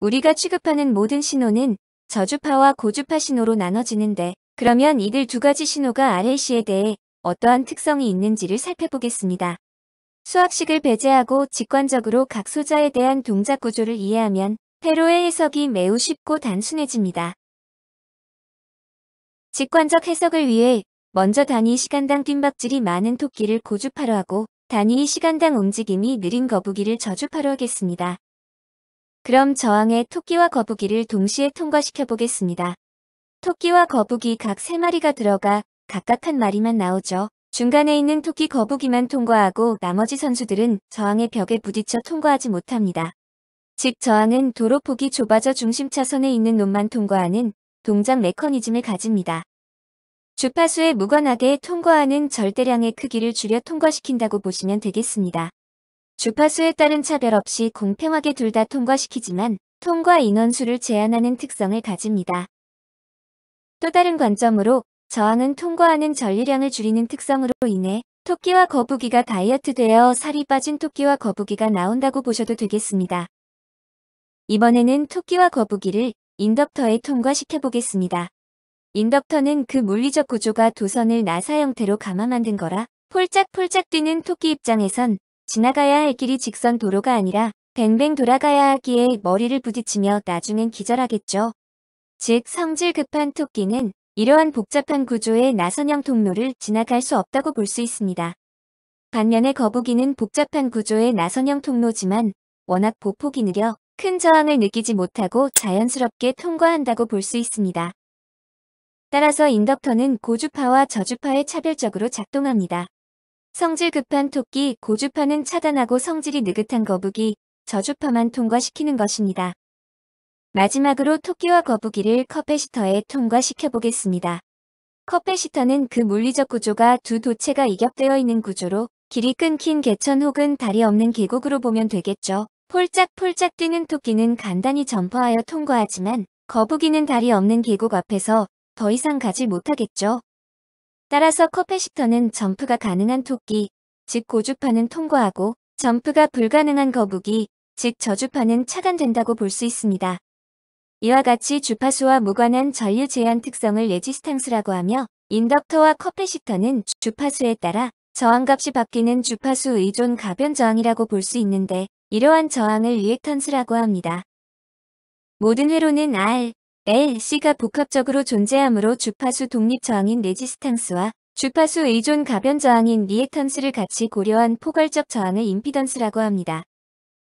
우리가 취급하는 모든 신호는 저주파와 고주파 신호로 나눠지는데 그러면 이들 두 가지 신호가 RLC에 대해 어떠한 특성이 있는지를 살펴보겠습니다. 수학식을 배제하고 직관적으로 각 소자에 대한 동작 구조를 이해하면 테로의 해석이 매우 쉽고 단순해집니다. 직관적 해석을 위해 먼저 단위 시간당 뜀박질이 많은 토끼를 고주파로 하고 단위 시간당 움직임이 느린 거북이를 저주파로 하겠습니다. 그럼 저항의 토끼와 거북이를 동시에 통과시켜 보겠습니다. 토끼와 거북이 각 3마리가 들어가 각각 한 마리만 나오죠. 중간에 있는 토끼 거북이만 통과하고 나머지 선수들은 저항의 벽에 부딪혀 통과하지 못합니다. 즉 저항은 도로 폭이 좁아져 중심 차선에 있는 놈만 통과하는 동작 메커니즘을 가집니다. 주파수에 무관하게 통과하는 절대량의 크기를 줄여 통과시킨다고 보시면 되겠습니다. 주파수에 따른 차별 없이 공평하게 둘 다 통과시키지만 통과 인원수를 제한하는 특성을 가집니다. 또 다른 관점으로 저항은 통과하는 전류량을 줄이는 특성으로 인해 토끼와 거북이가 다이어트 되어 살이 빠진 토끼와 거북이가 나온다고 보셔도 되겠습니다. 이번에는 토끼와 거북이를 인덕터에 통과시켜 보겠습니다. 인덕터는 그 물리적 구조가 도선을 나사 형태로 감아 만든 거라 폴짝폴짝 뛰는 토끼 입장에선 지나가야 할 길이 직선 도로가 아니라 뱅뱅 돌아가야 하기에 머리를 부딪히며 나중엔 기절하겠죠. 즉 성질 급한 토끼는 이러한 복잡한 구조의 나선형 통로를 지나갈 수 없다고 볼 수 있습니다. 반면에 거북이는 복잡한 구조의 나선형 통로지만 워낙 보폭이 느려 큰 저항을 느끼지 못하고 자연스럽게 통과한다고 볼 수 있습니다. 따라서 인덕터는 고주파와 저주파에 차별적으로 작동합니다. 성질 급한 토끼, 고주파는 차단하고 성질이 느긋한 거북이, 저주파만 통과시키는 것입니다. 마지막으로 토끼와 거북이를 커패시터에 통과시켜보겠습니다. 커패시터는그 물리적 구조가 두 도체가 이격되어 있는 구조로 길이 끊긴 개천 혹은 다리 없는 계곡으로 보면 되겠죠. 폴짝폴짝 뛰는 토끼는 간단히 점퍼하여 통과하지만 거북이는 다리 없는 계곡 앞에서 더 이상 가지 못하겠죠. 따라서 커패시터는 점프가 가능한 토끼, 즉 고주파는 통과하고 점프가 불가능한 거북이, 즉 저주파는 차단된다고 볼 수 있습니다. 이와 같이 주파수와 무관한 전류 제한 특성을 레지스탕스라고 하며 인덕터와 커패시터는 주파수에 따라 저항값이 바뀌는 주파수 의존 가변 저항이라고 볼 수 있는데 이러한 저항을 리액턴스라고 합니다. 모든 회로는 R, LC가 복합적으로 존재하므로 주파수 독립 저항인 레지스탕스와 주파수 의존 가변 저항인 리액턴스를 같이 고려한 포괄적 저항을 임피던스라고 합니다.